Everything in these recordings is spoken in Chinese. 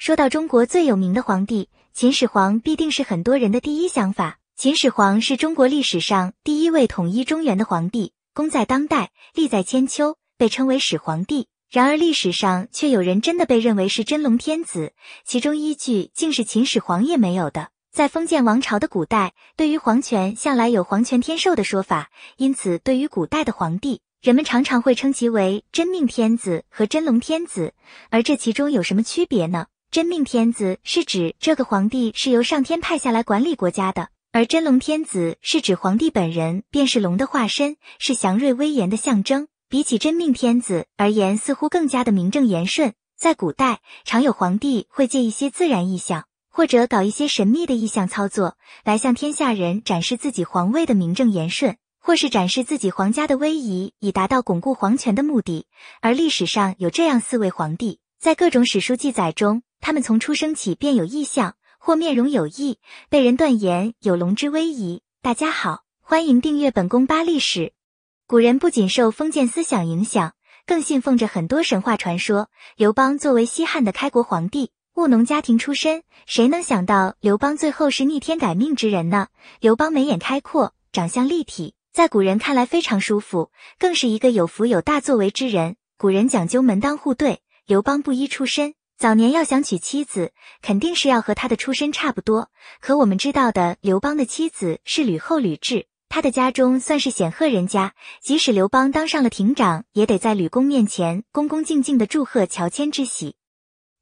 说到中国最有名的皇帝，秦始皇必定是很多人的第一想法。秦始皇是中国历史上第一位统一中原的皇帝，功在当代，利在千秋，被称为始皇帝。然而历史上却有人真的被认为是真龙天子，其中依据竟是秦始皇也没有的。在封建王朝的古代，对于皇权向来有皇权天授的说法，因此对于古代的皇帝，人们常常会称其为真命天子和真龙天子。而这其中有什么区别呢？真命天子是指这个皇帝是由上天派下来管理国家的，而真龙天子是指皇帝本人便是龙的化身，是祥瑞威严的象征。比起真命天子而言，似乎更加的名正言顺。在古代，常有皇帝会借一些自然意象，或者搞一些神秘的意象操作，来向天下人展示自己皇位的名正言顺，或是展示自己皇家的威仪，以达到巩固皇权的目的。而历史上有这样四位皇帝，在各种史书记载中。他们从出生起便有异象，或面容有异，被人断言有龙之威仪。大家好，欢迎订阅本宫八历史。古人不仅受封建思想影响，更信奉着很多神话传说。刘邦作为西汉的开国皇帝，务农家庭出身，谁能想到刘邦最后是逆天改命之人呢？刘邦眉眼开阔，长相立体，在古人看来非常舒服，更是一个有福有大作为之人。古人讲究门当户对，刘邦布衣出身。早年要想娶妻子，肯定是要和他的出身差不多。可我们知道的，刘邦的妻子是吕后吕雉，他的家中算是显赫人家。即使刘邦当上了亭长，也得在吕公面前恭恭敬敬的祝贺乔迁之喜。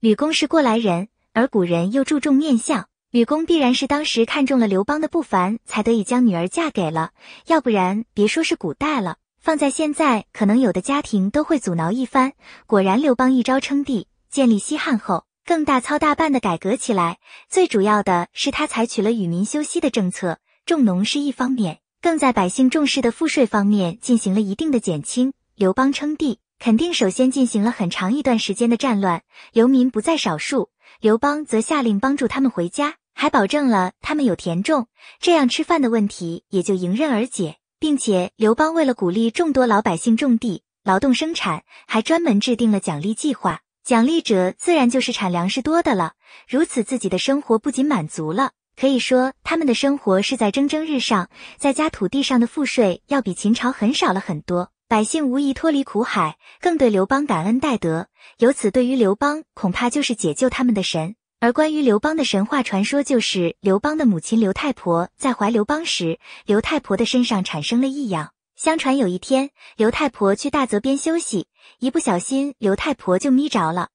吕公是过来人，而古人又注重面相，吕公必然是当时看中了刘邦的不凡，才得以将女儿嫁给了。要不然，别说是古代了，放在现在，可能有的家庭都会阻挠一番。果然，刘邦一朝称帝。建立西汉后，更大操大办的改革起来。最主要的是，他采取了与民休息的政策，重农是一方面，更在百姓重视的赋税方面进行了一定的减轻。刘邦称帝，肯定首先进行了很长一段时间的战乱，流民不在少数。刘邦则下令帮助他们回家，还保证了他们有田种，这样吃饭的问题也就迎刃而解。并且，刘邦为了鼓励众多老百姓种地、劳动生产，还专门制定了奖励计划。奖励者自然就是产粮食多的了，如此自己的生活不仅满足了，可以说他们的生活是在蒸蒸日上。在家土地上的赋税要比秦朝很少了很多，百姓无疑脱离苦海，更对刘邦感恩戴德。由此对于刘邦恐怕就是解救他们的神。而关于刘邦的神话传说就是刘邦的母亲刘太婆在怀刘邦时，刘太婆的身上产生了异样。相传有一天，刘太婆去大泽边休息，一不小心刘太婆就眯着了。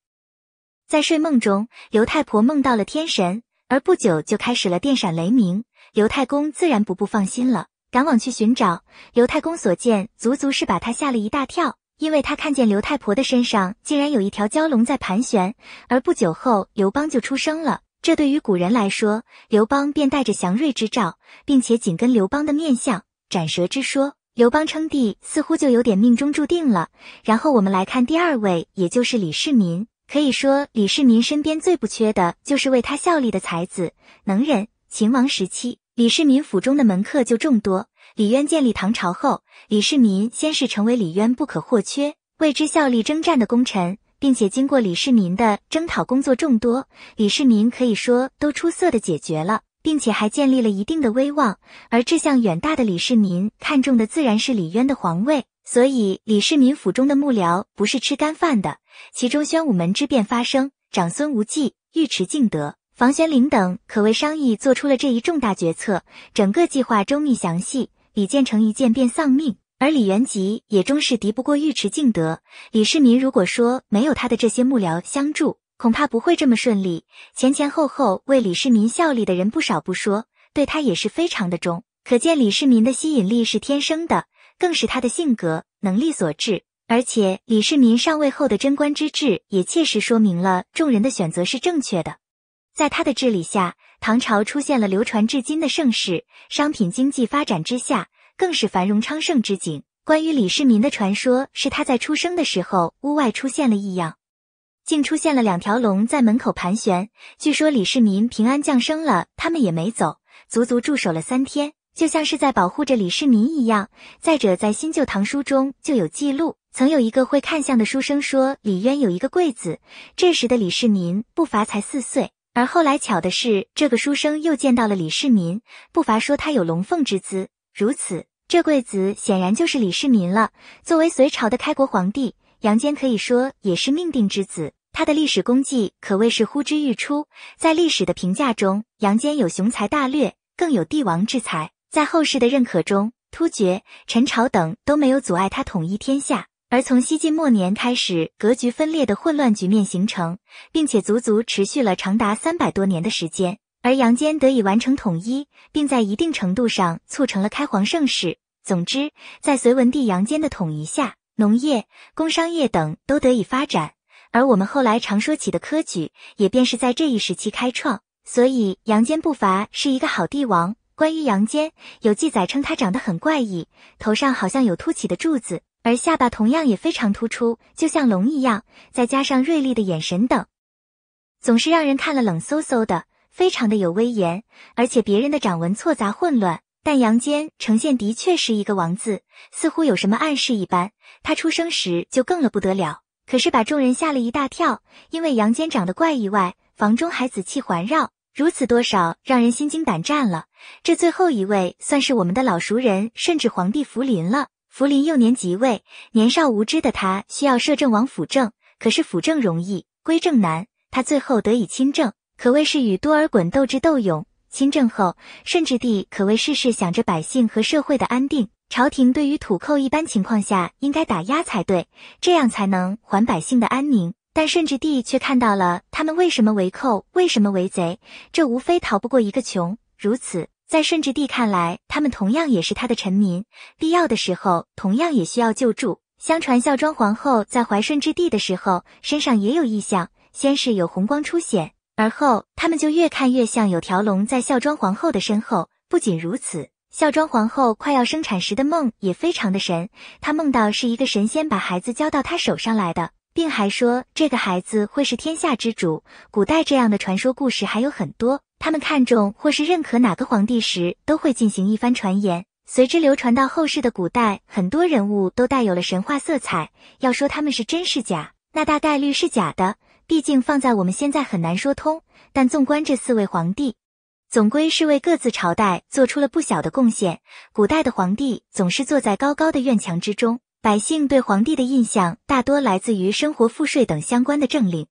在睡梦中，刘太婆梦到了天神，而不久就开始了电闪雷鸣。刘太公自然不不放心了，赶往去寻找。刘太公所见，足足是把他吓了一大跳，因为他看见刘太婆的身上竟然有一条蛟龙在盘旋。而不久后，刘邦就出生了。这对于古人来说，刘邦便带着祥瑞之兆，并且紧跟刘邦的面相，斩蛇之说。刘邦称帝似乎就有点命中注定了。然后我们来看第二位，也就是李世民。可以说，李世民身边最不缺的就是为他效力的才子能人。秦王时期，李世民府中的门客就众多。李渊建立唐朝后，李世民先是成为李渊不可或缺、为之效力征战的功臣，并且经过李世民的征讨，工作众多，李世民可以说都出色的解决了。并且还建立了一定的威望，而志向远大的李世民看中的自然是李渊的皇位，所以李世民府中的幕僚不是吃干饭的。其中，宣武门之变发生，长孙无忌、尉迟敬德、房玄龄等可谓商议做出了这一重大决策，整个计划周密详细。李建成一见便丧命，而李元吉也终是敌不过尉迟敬德。李世民如果说没有他的这些幕僚相助，恐怕不会这么顺利。前前后后为李世民效力的人不少，不说，对他也是非常的忠。可见李世民的吸引力是天生的，更是他的性格能力所致。而且李世民上位后的贞观之治，也切实说明了众人的选择是正确的。在他的治理下，唐朝出现了流传至今的盛世。商品经济发展之下，更是繁荣昌盛之景。关于李世民的传说，是他在出生的时候，屋外出现了异样。竟出现了两条龙在门口盘旋。据说李世民平安降生了，他们也没走，足足驻守了三天，就像是在保护着李世民一样。再者，在新旧唐书中就有记录，曾有一个会看相的书生说李渊有一个贵子。这时的李世民不乏才四岁，而后来巧的是，这个书生又见到了李世民，不乏说他有龙凤之姿。如此，这贵子显然就是李世民了。作为隋朝的开国皇帝。杨坚可以说也是命定之子，他的历史功绩可谓是呼之欲出。在历史的评价中，杨坚有雄才大略，更有帝王之才。在后世的认可中，突厥、陈朝等都没有阻碍他统一天下。而从西晋末年开始，格局分裂的混乱局面形成，并且足足持续了长达三百多年的时间。而杨坚得以完成统一，并在一定程度上促成了开皇盛世。总之，在隋文帝杨坚的统一下。农业、工商业等都得以发展，而我们后来常说起的科举，也便是在这一时期开创。所以，杨坚不乏是一个好帝王。关于杨坚，有记载称他长得很怪异，头上好像有凸起的柱子，而下巴同样也非常突出，就像龙一样，再加上锐利的眼神等，总是让人看了冷飕飕的，非常的有威严，而且别人的掌纹错杂混乱。但杨坚呈现的确是一个王字，似乎有什么暗示一般。他出生时就更了不得了，可是把众人吓了一大跳。因为杨坚长得怪异，外房中还紫气环绕，如此多少让人心惊胆战了。这最后一位算是我们的老熟人，甚至皇帝福临了。福临幼年即位，年少无知的他需要摄政王辅政，可是辅政容易，归政难。他最后得以亲政，可谓是与多尔衮斗智斗勇。亲政后，顺治帝可谓事事想着百姓和社会的安定。朝廷对于土寇，一般情况下应该打压才对，这样才能还百姓的安宁。但顺治帝却看到了他们为什么为寇，为什么为贼，这无非逃不过一个穷。如此，在顺治帝看来，他们同样也是他的臣民，必要的时候同样也需要救助。相传孝庄皇后在怀顺治帝的时候，身上也有异象，先是有红光出现。而后，他们就越看越像有条龙在孝庄皇后的身后。不仅如此，孝庄皇后快要生产时的梦也非常的神。她梦到是一个神仙把孩子交到她手上来的，并还说这个孩子会是天下之主。古代这样的传说故事还有很多。他们看中或是认可哪个皇帝时，都会进行一番传言，随之流传到后世的古代，很多人物都带有了神话色彩。要说他们是真是假，那大概率是假的。毕竟放在我们现在很难说通，但纵观这四位皇帝，总归是为各自朝代做出了不小的贡献。古代的皇帝总是坐在高高的院墙之中，百姓对皇帝的印象大多来自于生活、赋税等相关的政令，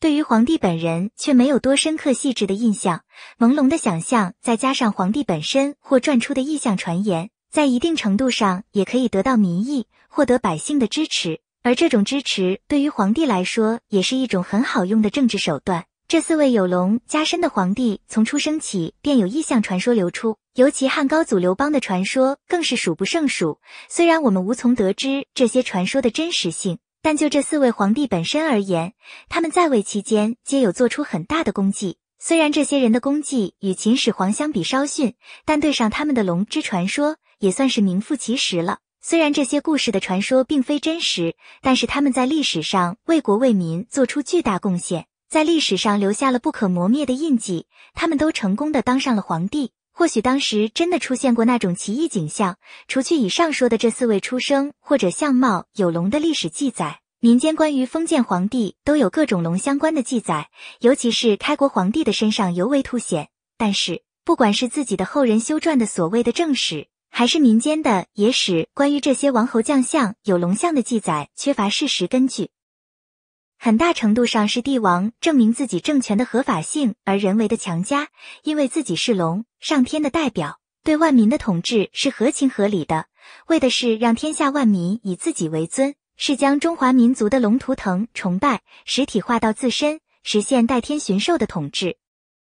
对于皇帝本人却没有多深刻细致的印象。朦胧的想象再加上皇帝本身或传出的异象传言，在一定程度上也可以得到民意，获得百姓的支持。而这种支持对于皇帝来说也是一种很好用的政治手段。这四位有龙加身的皇帝从出生起便有异象传说流出，尤其汉高祖刘邦的传说更是数不胜数。虽然我们无从得知这些传说的真实性，但就这四位皇帝本身而言，他们在位期间皆有做出很大的功绩。虽然这些人的功绩与秦始皇相比稍逊，但对上他们的龙之传说，也算是名副其实了。虽然这些故事的传说并非真实，但是他们在历史上为国为民做出巨大贡献，在历史上留下了不可磨灭的印记。他们都成功的当上了皇帝。或许当时真的出现过那种奇异景象。除去以上说的这四位出生或者相貌有龙的历史记载，民间关于封建皇帝都有各种龙相关的记载，尤其是开国皇帝的身上尤为凸显。但是，不管是自己的后人修撰的所谓的正史。还是民间的野史，关于这些王侯将相有龙相的记载，缺乏事实根据，很大程度上是帝王证明自己政权的合法性而人为的强加，因为自己是龙，上天的代表，对万民的统治是合情合理的，为的是让天下万民以自己为尊，是将中华民族的龙图腾崇拜实体化到自身，实现代天巡狩的统治。